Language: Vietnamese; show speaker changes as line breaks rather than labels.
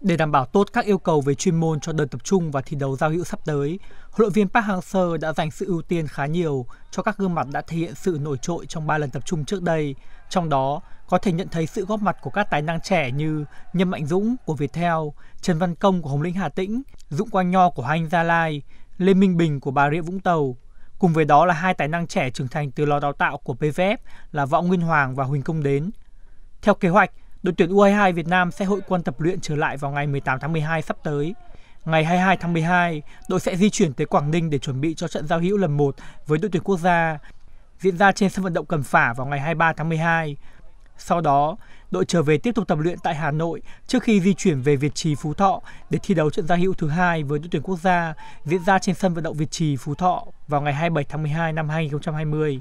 Để đảm bảo tốt các yêu cầu về chuyên môn cho đợt tập trung và thi đấu giao hữu sắp tới, huấn luyện viên Park Hang-seo đã dành sự ưu tiên khá nhiều cho các gương mặt đã thể hiện sự nổi trội trong 3 lần tập trung trước đây. Trong đó, có thể nhận thấy sự góp mặt của các tài năng trẻ như Nhâm Mạnh Dũng của Viettel, Trần Văn Công của Hồng Lĩnh Hà Tĩnh, Dũng Quang Nho của Hành Gia Lai, Lê Minh Bình của Bà Rịa Vũng Tàu. Cùng với đó là hai tài năng trẻ trưởng thành từ lò đào tạo của PVF là Võ Nguyên Hoàng và Huỳnh Công Đến. Theo kế hoạch, Đội tuyển U22 Việt Nam sẽ hội quân tập luyện trở lại vào ngày 18 tháng 12 sắp tới. Ngày 22 tháng 12, đội sẽ di chuyển tới Quảng Ninh để chuẩn bị cho trận giao hữu lần 1 với đội tuyển quốc gia diễn ra trên sân vận động Cẩm Phả vào ngày 23 tháng 12. Sau đó, đội trở về tiếp tục tập luyện tại Hà Nội trước khi di chuyển về Việt Trì Phú Thọ để thi đấu trận giao hữu thứ hai với đội tuyển quốc gia diễn ra trên sân vận động Việt Trì Phú Thọ vào ngày 27 tháng 12 năm 2020.